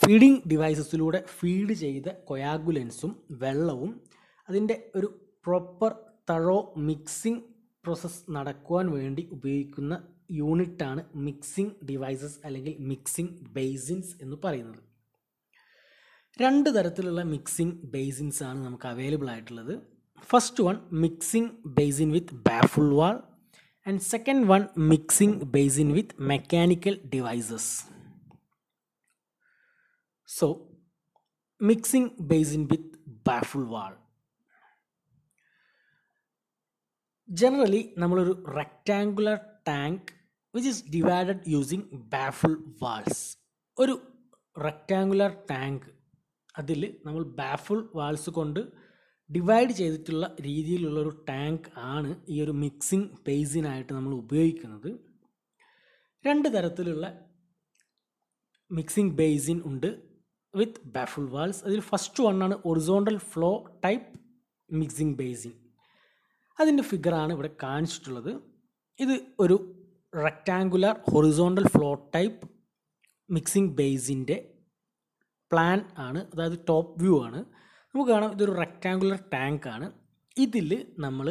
S1: ഫീഡിംഗ് ഡിവൈസസിലൂടെ ഫീഡ് ചെയ്ത കൊയാഗുലൻസും വെള്ളവും അതിൻ്റെ ഒരു പ്രോപ്പർ തഴോ മിക്സിംഗ് പ്രോസസ്സ് നടക്കുവാൻ വേണ്ടി ഉപയോഗിക്കുന്ന യൂണിറ്റാണ് മിക്സിംഗ് ഡിവൈസസ് അല്ലെങ്കിൽ മിക്സിംഗ് ബേസിൻസ് എന്ന് പറയുന്നത് രണ്ട് തരത്തിലുള്ള മിക്സിംഗ് ബേസിൻസ് ആണ് നമുക്ക് അവൈലബിൾ ആയിട്ടുള്ളത് first one mixing basin with baffle wall and second one mixing basin with mechanical devices So, mixing basin with baffle wall. Generally നമ്മളൊരു rectangular tank which is divided using baffle walls ഒരു rectangular tank അതിൽ നമ്മൾ baffle walls കൊണ്ട് divide ചെയ്തിട്ടുള്ള രീതിയിലുള്ള ഒരു tank ആണ് ഈ ഒരു മിക്സിംഗ് ബേസിനായിട്ട് നമ്മൾ ഉപയോഗിക്കുന്നത് രണ്ട് തരത്തിലുള്ള മിക്സിംഗ് ബേസിൻ ഉണ്ട് വിത്ത് ബാഫുൾ വാൾസ് അതിൽ ഫസ്റ്റ് വൺ ആണ് horizontal flow type mixing basin അതിൻ്റെ ഫിഗറാണ് ഇവിടെ കാണിച്ചിട്ടുള്ളത് ഇത് ഒരു rectangular horizontal flow type mixing ബേസിൻ്റെ പ്ലാൻ ആണ് അതായത് ടോപ്പ് വ്യൂ ആണ് നമുക്ക് കാണാം ഇതൊരു റെക്റ്റാങ്കുലർ ടാങ്ക് ആണ് ഇതിൽ നമ്മൾ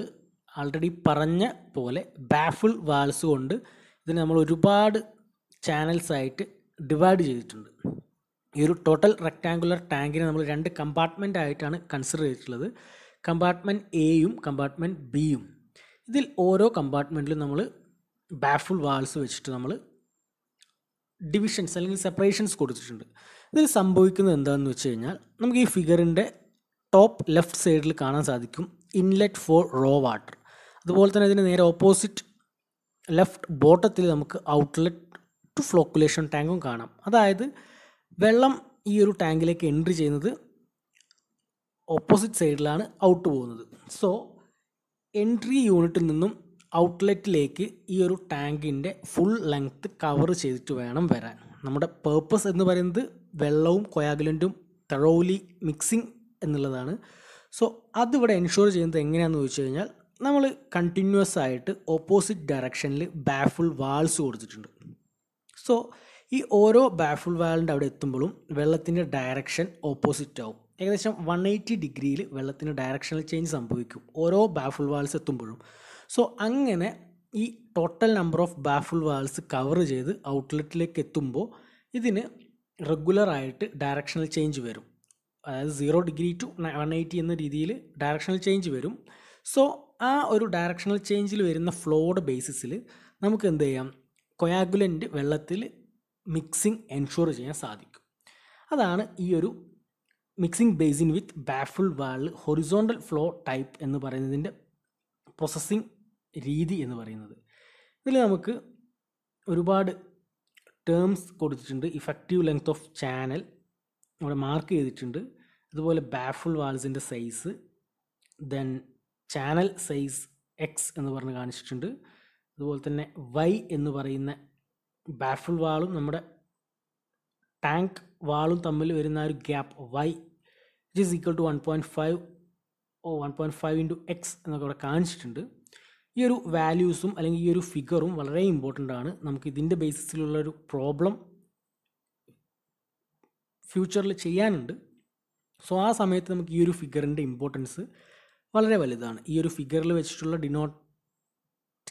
S1: ആൾറെഡി പറഞ്ഞ പോലെ ബാഫിൾ വാൾസ് കൊണ്ട് ഇതിനെ നമ്മൾ ഒരുപാട് ചാനൽസായിട്ട് ഡിവൈഡ് ചെയ്തിട്ടുണ്ട് ഈ ഒരു ടോട്ടൽ റെക്റ്റാങ്കുലർ ടാങ്കിനെ നമ്മൾ രണ്ട് കമ്പാർട്ട്മെൻ്റ് ആയിട്ടാണ് കൺസിഡർ ചെയ്തിട്ടുള്ളത് കമ്പാർട്ട്മെൻറ്റ് എയും കമ്പാർട്ട്മെൻറ്റ് ബിയും ഇതിൽ ഓരോ കമ്പാർട്ട്മെൻറ്റിലും നമ്മൾ ബാഫുൾ വാൾസ് വെച്ചിട്ട് നമ്മൾ ഡിവിഷൻസ് അല്ലെങ്കിൽ സെപ്പറേഷൻസ് കൊടുത്തിട്ടുണ്ട് ഇതിൽ സംഭവിക്കുന്നത് എന്താണെന്ന് വെച്ച് കഴിഞ്ഞാൽ നമുക്ക് ഈ ഫിഗറിൻ്റെ ടോപ്പ് ലെഫ്റ്റ് സൈഡിൽ കാണാൻ സാധിക്കും ഇൻലെറ്റ് ഫോർ റോ വാട്ടർ അതുപോലെ തന്നെ ഇതിന് നേരെ ഓപ്പോസിറ്റ് ലെഫ്റ്റ് ബോട്ടത്തിൽ നമുക്ക് ഔട്ട്ലെറ്റ് ടു ഫ്ലോക്കുലേഷൻ ടാങ്കും കാണാം അതായത് വെള്ളം ഈ ഒരു ടാങ്കിലേക്ക് എൻട്രി ചെയ്യുന്നത് ഓപ്പോസിറ്റ് സൈഡിലാണ് ഔട്ട് പോകുന്നത് സോ എൻട്രി യൂണിറ്റിൽ നിന്നും ഔട്ട്ലെറ്റിലേക്ക് ഈ ഒരു ടാങ്കിൻ്റെ ഫുൾ ലെങ്ത്ത് കവർ ചെയ്തിട്ട് വേണം വരാൻ നമ്മുടെ പേർപ്പസ് എന്ന് പറയുന്നത് വെള്ളവും കൊയാഗുലൻറ്റും തറോലി മിക്സിങ് എന്നുള്ളതാണ് സോ അതിവിടെ എൻഷുർ ചെയ്യുന്നത് എങ്ങനെയാണെന്ന് ചോദിച്ചു കഴിഞ്ഞാൽ നമ്മൾ കണ്ടിന്യൂസ് ആയിട്ട് ഓപ്പോസിറ്റ് ഡയറക്ഷനിൽ ബാഫിൾ വാൾസ് കൊടുത്തിട്ടുണ്ട് സോ ഈ ഓരോ ബാഫിൾ വാലിൻ്റെ അവിടെ എത്തുമ്പോഴും വെള്ളത്തിൻ്റെ ഡയറക്ഷൻ ഓപ്പോസിറ്റ് ആവും ഏകദേശം വൺ എയ്റ്റി ഡിഗ്രിയിൽ വെള്ളത്തിൻ്റെ ഡയറക്ഷണൽ ചേഞ്ച് സംഭവിക്കും ഓരോ ബാഫിൾ വാൾസ് എത്തുമ്പോഴും സോ അങ്ങനെ ഈ total number of baffle walls cover ചെയ്ത് ഔട്ട്ലെറ്റിലേക്ക് എത്തുമ്പോൾ ഇതിന് റെഗുലറായിട്ട് ഡയറക്ഷണൽ ചേഞ്ച് വരും അതായത് zero degree to one eighty എന്ന രീതിയിൽ ഡയറക്ഷണൽ ചേഞ്ച് വരും സോ ആ ഒരു ഡയറക്ഷണൽ ചേഞ്ചിൽ വരുന്ന ഫ്ലോയുടെ ബേസിസിൽ നമുക്ക് എന്ത് ചെയ്യാം കൊയാഗുലൻ്റ് വെള്ളത്തിൽ മിക്സിംഗ് എൻഷുർ ചെയ്യാൻ സാധിക്കും അതാണ് ഈ ഒരു mixing basin with baffle wall horizontal flow type എന്ന് പറയുന്നതിൻ്റെ പ്രോസസ്സിംഗ് രീതി എന്ന് പറയുന്നത് ഇതിൽ നമുക്ക് ഒരുപാട് ടേംസ് കൊടുത്തിട്ടുണ്ട് ഇഫക്റ്റീവ് ലെങ്ത് ഓഫ് ചാനൽ ഇവിടെ മാർക്ക് ചെയ്തിട്ടുണ്ട് അതുപോലെ ബാഫിൾ വാൾസിൻ്റെ size then channel size X എന്ന് പറഞ്ഞ് കാണിച്ചിട്ടുണ്ട് അതുപോലെ തന്നെ വൈ എന്ന് പറയുന്ന ബാഫിൾ വാളും നമ്മുടെ ടാങ്ക് വാളും തമ്മിൽ വരുന്ന ഒരു gap Y it is equal to one point five oh one point five into X എന്നൊക്കെ ഇവിടെ കാണിച്ചിട്ടുണ്ട് ഈ ഒരു വാല്യൂസും അല്ലെങ്കിൽ ഈ ഒരു ഫിഗറും വളരെ ഇമ്പോർട്ടൻ്റ് ആണ് നമുക്ക് ഇതിൻ്റെ ബേസിസിലുള്ളൊരു ഒരു പ്രോബ്ലം ഫ്യൂച്ചറിൽ ചെയ്യാനുണ്ട് സോ ആ സമയത്ത് നമുക്ക് ഈ ഒരു ഫിഗറിൻ്റെ ഇമ്പോർട്ടൻസ് വളരെ വലുതാണ് ഈ ഒരു ഫിഗറിൽ വെച്ചിട്ടുള്ള ഡിനോട്ട്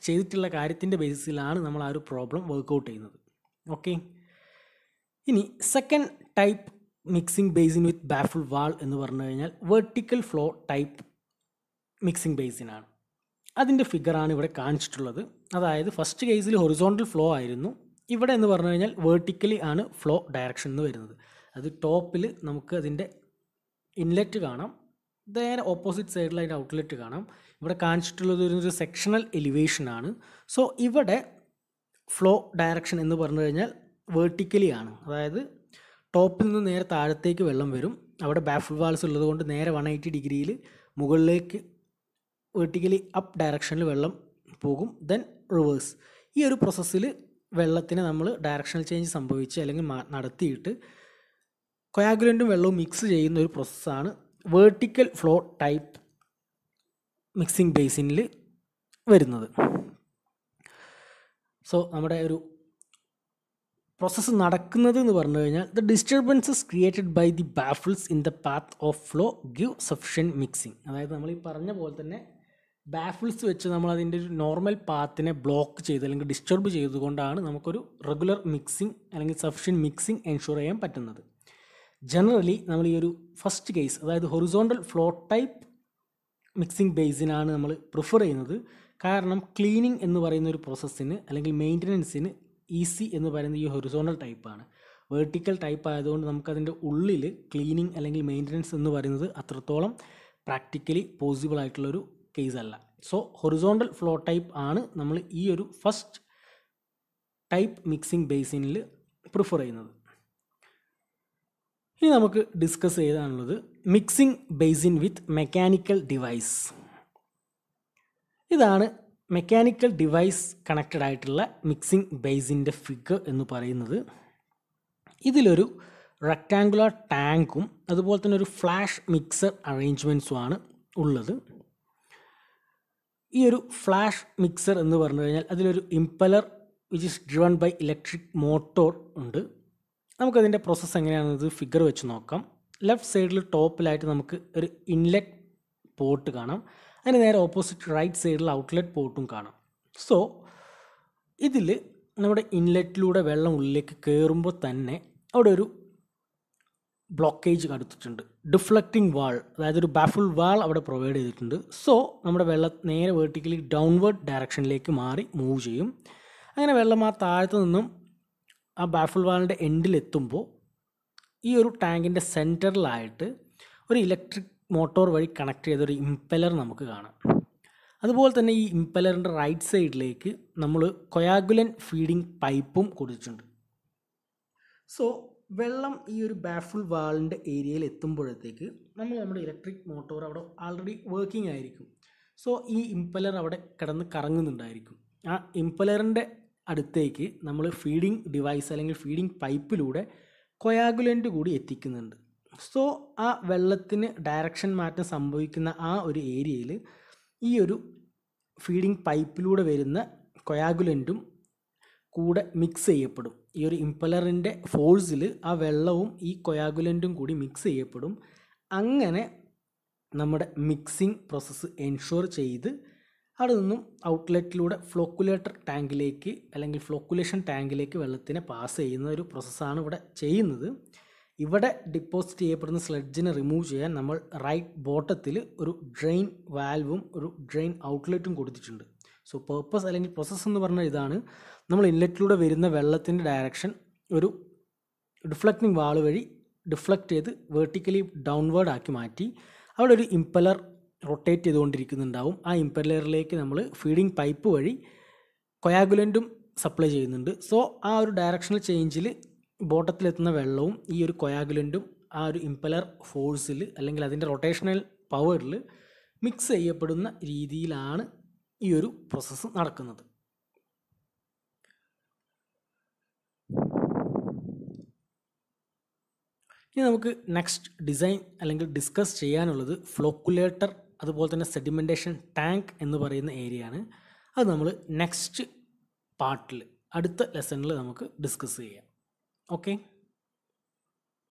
S1: ചെയ്തിട്ടുള്ള കാര്യത്തിൻ്റെ ബേസിസിലാണ് നമ്മൾ ആ ഒരു പ്രോബ്ലം വർക്ക്ഔട്ട് ചെയ്യുന്നത് ഓക്കെ ഇനി second type mixing basin with baffle wall എന്ന് പറഞ്ഞു കഴിഞ്ഞാൽ വെർട്ടിക്കൽ ഫ്ലോ ടൈപ്പ് മിക്സിംഗ് ബേസിനാണ് അതിൻ്റെ ഫിഗറാണ് ഇവിടെ കാണിച്ചിട്ടുള്ളത് അതായത് ഫസ്റ്റ് കേസിൽ ഹൊറിസോണ്ടൽ ഫ്ലോ ആയിരുന്നു ഇവിടെ എന്ന് പറഞ്ഞു കഴിഞ്ഞാൽ വേർട്ടിക്കലി ആണ് ഫ്ലോ ഡയറക്ഷൻ എന്ന് വരുന്നത് അത് ടോപ്പിൽ നമുക്ക് അതിൻ്റെ ഇൻലെറ്റ് കാണാം നേരെ ഓപ്പോസിറ്റ് സൈഡിലായിട്ട് ഔട്ട്ലെറ്റ് കാണാം ഇവിടെ കാണിച്ചിട്ടുള്ളത് ഒരു സെക്ഷണൽ എലിവേഷൻ ആണ് സോ ഇവിടെ ഫ്ലോ ഡയറക്ഷൻ എന്ന് പറഞ്ഞു കഴിഞ്ഞാൽ വേർട്ടിക്കലി ആണ് അതായത് ടോപ്പിൽ നിന്ന് നേരെ താഴത്തേക്ക് വെള്ളം വരും അവിടെ ബാഫിൾ വാൾസ് ഉള്ളതുകൊണ്ട് നേരെ വൺ എയ്റ്റി ഡിഗ്രിയിൽ മുകളിലേക്ക് വെർട്ടിക്കലി അപ്പ് ഡയറക്ഷനിൽ വെള്ളം പോകും ദെൻ റിവേഴ്സ് ഈ ഒരു പ്രോസസ്സിൽ വെള്ളത്തിന് നമ്മൾ ഡയറക്ഷണൽ ചേഞ്ച് സംഭവിച്ച് അല്ലെങ്കിൽ നടത്തിയിട്ട് കൊയാഗുലൻറ്റും വെള്ളവും മിക്സ് ചെയ്യുന്ന ഒരു പ്രോസസ്സാണ് വേർട്ടിക്കൽ ഫ്ലോ ടൈപ്പ് മിക്സിംഗ് ബേസിനിൽ വരുന്നത് സോ നമ്മുടെ ഒരു പ്രോസസ്സ് നടക്കുന്നത് എന്ന് പറഞ്ഞു കഴിഞ്ഞാൽ the disturbances created by the baffles in the path of flow give sufficient mixing അതായത് നമ്മൾ ഈ പറഞ്ഞ പോലെ തന്നെ ബാഫിൾസ് വെച്ച് നമ്മൾ അതിൻ്റെ ഒരു നോർമൽ പാത്തിനെ ബ്ലോക്ക് ചെയ്ത് അല്ലെങ്കിൽ ഡിസ്റ്റർബ് ചെയ്തുകൊണ്ടാണ് നമുക്കൊരു റെഗുലർ മിക്സിംഗ് അല്ലെങ്കിൽ സഫിഷ്യൻറ്റ് മിക്സിംഗ് എൻഷുർ ചെയ്യാൻ പറ്റുന്നത് ജനറലി നമ്മൾ ഈ ഒരു ഫസ്റ്റ് കേസ് അതായത് ഹൊറിസോണ്ടൽ ഫ്ലോ ടൈപ്പ് മിക്സിംഗ് ബേസിനാണ് നമ്മൾ പ്രിഫർ ചെയ്യുന്നത് കാരണം ക്ലീനിങ് എന്ന് പറയുന്ന ഒരു പ്രോസസ്സിന് അല്ലെങ്കിൽ മെയിൻ്റനൻസിന് ഈസി എന്ന് പറയുന്ന ഈ ഹൊറിസോണ്ടൽ ടൈപ്പാണ് വേർട്ടിക്കൽ ടൈപ്പ് ആയതുകൊണ്ട് നമുക്കതിൻ്റെ ഉള്ളിൽ ക്ലീനിങ് അല്ലെങ്കിൽ മെയിൻ്റനൻസ് എന്ന് പറയുന്നത് അത്രത്തോളം പ്രാക്ടിക്കലി പോസിബിൾ ആയിട്ടുള്ളൊരു കേസ് അല്ല സോ ഹൊറിസോണ്ടൽ ഫ്ലോ ടൈപ്പ് ആണ് നമ്മൾ ഈ ഒരു ഫസ്റ്റ് ടൈപ്പ് മിക്സിംഗ് ബേസിനിൽ പ്രിഫർ ചെയ്യുന്നത് ഇനി നമുക്ക് ഡിസ്കസ് ചെയ്താണുള്ളത് mixing basin with mechanical device ഇതാണ് മെക്കാനിക്കൽ ഡിവൈസ് കണക്റ്റഡ് ആയിട്ടുള്ള മിക്സിംഗ് ബേസിൻ്റെ ഫിഗർ എന്ന് പറയുന്നത് ഇതിലൊരു റെക്റ്റാങ്കുലർ ടാങ്കും അതുപോലെ തന്നെ ഒരു ഫ്ലാഷ് മിക്സർ അറേഞ്ച്മെൻറ്റ്സുമാണ് ഉള്ളത് ഈ ഒരു ഫ്ലാഷ് മിക്സർ എന്ന് പറഞ്ഞു കഴിഞ്ഞാൽ അതിലൊരു impeller which is driven by electric motor ഉണ്ട് നമുക്കതിൻ്റെ പ്രോസസ്സ് എങ്ങനെയാണെന്നത് ഫിഗർ വെച്ച് നോക്കാം ലെഫ്റ്റ് സൈഡിൽ ടോപ്പിലായിട്ട് നമുക്ക് ഒരു ഇൻലെറ്റ് പോർട്ട് കാണാം അതിന് നേരെ ഓപ്പോസിറ്റ് റൈറ്റ് സൈഡിൽ ഔട്ട്ലെറ്റ് പോർട്ടും കാണാം സോ ഇതിൽ നമ്മുടെ ഇൻലെറ്റിലൂടെ വെള്ളം ഉള്ളിലേക്ക് കയറുമ്പോൾ തന്നെ അവിടെ ഒരു ബ്ലോക്കേജ് കടുത്തിട്ടുണ്ട് ഡിഫ്ലക്റ്റിംഗ് വാൾ അതായത് ഒരു ബാഫിൾ വാൾ അവിടെ പ്രൊവൈഡ് ചെയ്തിട്ടുണ്ട് സോ നമ്മുടെ വെള്ളം നേരെ വേർട്ടിക്കലി ഡൗൺവേർഡ് ഡയറക്ഷനിലേക്ക് മാറി മൂവ് ചെയ്യും അങ്ങനെ വെള്ളം ആ താഴത്തു നിന്നും ആ ബാഫിൾ വാളിൻ്റെ എൻഡിലെത്തുമ്പോൾ ഈ ഒരു ടാങ്കിൻ്റെ സെൻറ്ററിലായിട്ട് ഒരു ഇലക്ട്രിക് മോട്ടോർ വഴി കണക്ട് ചെയ്തൊരു ഇംപെലർ നമുക്ക് കാണാം അതുപോലെ തന്നെ ഈ ഇംപെലറിൻ്റെ റൈറ്റ് സൈഡിലേക്ക് നമ്മൾ കൊയാഗുലൻ ഫീഡിംഗ് പൈപ്പും കൊടുത്തിട്ടുണ്ട് സോ വെള്ളം ഈ ഒരു ബാഫിൾ വാളിൻ്റെ ഏരിയയിൽ എത്തുമ്പോഴത്തേക്ക് നമ്മൾ നമ്മുടെ ഇലക്ട്രിക് മോട്ടോർ അവിടെ ആൾറെഡി വർക്കിംഗ് ആയിരിക്കും സോ ഈ ഇംപലർ അവിടെ കിടന്ന് കറങ്ങുന്നുണ്ടായിരിക്കും ആ ഇംപലറിൻ്റെ അടുത്തേക്ക് നമ്മൾ ഫീഡിങ് ഡിവൈസ് അല്ലെങ്കിൽ ഫീഡിങ് പൈപ്പിലൂടെ കൊയാഗുലൻ്റ് കൂടി എത്തിക്കുന്നുണ്ട് സോ ആ വെള്ളത്തിന് ഡയറക്ഷൻ മാറ്റം സംഭവിക്കുന്ന ആ ഒരു ഏരിയയിൽ ഈ ഒരു ഫീഡിങ് പൈപ്പിലൂടെ വരുന്ന കൊയാഗുലൻറ്റും കൂടെ മിക്സ് ചെയ്യപ്പെടും ഈ ഒരു ഇമ്പലറിൻ്റെ ഫോഴ്സിൽ ആ വെള്ളവും ഈ കൊയാഗുലൻറ്റും കൂടി മിക്സ് ചെയ്യപ്പെടും അങ്ങനെ നമ്മുടെ മിക്സിംഗ് പ്രോസസ്സ് എൻഷുർ ചെയ്ത് അവിടെ നിന്നും ഔട്ട്ലെറ്റിലൂടെ ഫ്ലോക്കുലേറ്റർ ടാങ്കിലേക്ക് അല്ലെങ്കിൽ ഫ്ലോക്കുലേഷൻ ടാങ്കിലേക്ക് വെള്ളത്തിനെ പാസ് ചെയ്യുന്ന ഒരു പ്രോസസ്സാണ് ഇവിടെ ചെയ്യുന്നത് ഇവിടെ ഡിപ്പോസിറ്റ് ചെയ്യപ്പെടുന്ന സ്ലഡ്ജിനെ റിമൂവ് ചെയ്യാൻ നമ്മൾ റൈറ്റ് ബോട്ടത്തിൽ ഒരു ഡ്രെയിൻ വാൽവും ഒരു ഡ്രെയിൻ ഔട്ട്ലെറ്റും കൊടുത്തിട്ടുണ്ട് സോ പേർപ്പസ് അല്ലെങ്കിൽ പ്രോസസ്സ് എന്ന് പറഞ്ഞാൽ ഇതാണ് നമ്മൾ ഇൻലെറ്റിലൂടെ വരുന്ന വെള്ളത്തിൻ്റെ ഡയറക്ഷൻ ഒരു ഡിഫ്ലക്റ്റിംഗ് വാൾ വഴി ഡിഫ്ലക്റ്റ് ചെയ്ത് വേർട്ടിക്കലി ഡൗൺവേർഡ് ആക്കി മാറ്റി അവിടെ ഒരു ഇമ്പലർ റൊട്ടേറ്റ് ചെയ്തുകൊണ്ടിരിക്കുന്നുണ്ടാവും ആ ഇംപെല്ലറിലേക്ക് നമ്മൾ ഫീഡിംഗ് പൈപ്പ് വഴി കൊയാഗുലൻറ്റും സപ്ലൈ ചെയ്യുന്നുണ്ട് സോ ആ ഒരു ഡയറക്ഷണൽ ചേഞ്ചിൽ ബോട്ടത്തിലെത്തുന്ന വെള്ളവും ഈ ഒരു കൊയാഗുലൻറ്റും ആ ഒരു ഇമ്പലർ ഫോഴ്സിൽ അല്ലെങ്കിൽ അതിൻ്റെ റൊട്ടേഷണൽ പവറിൽ മിക്സ് ചെയ്യപ്പെടുന്ന രീതിയിലാണ് ഈ ഒരു പ്രോസസ്സ് നടക്കുന്നത് ഇനി നമുക്ക് നെക്സ്റ്റ് ഡിസൈൻ അല്ലെങ്കിൽ ഡിസ്കസ് ചെയ്യാനുള്ളത് ഫ്ലോക്കുലേറ്റർ അതുപോലെ തന്നെ സെഡിമെൻറ്റേഷൻ ടാങ്ക് എന്ന് പറയുന്ന ആണ് അത് നമ്മൾ നെക്സ്റ്റ് പാർട്ടിൽ അടുത്ത ലെസണിൽ നമുക്ക് ഡിസ്കസ് ചെയ്യാം ഓക്കെ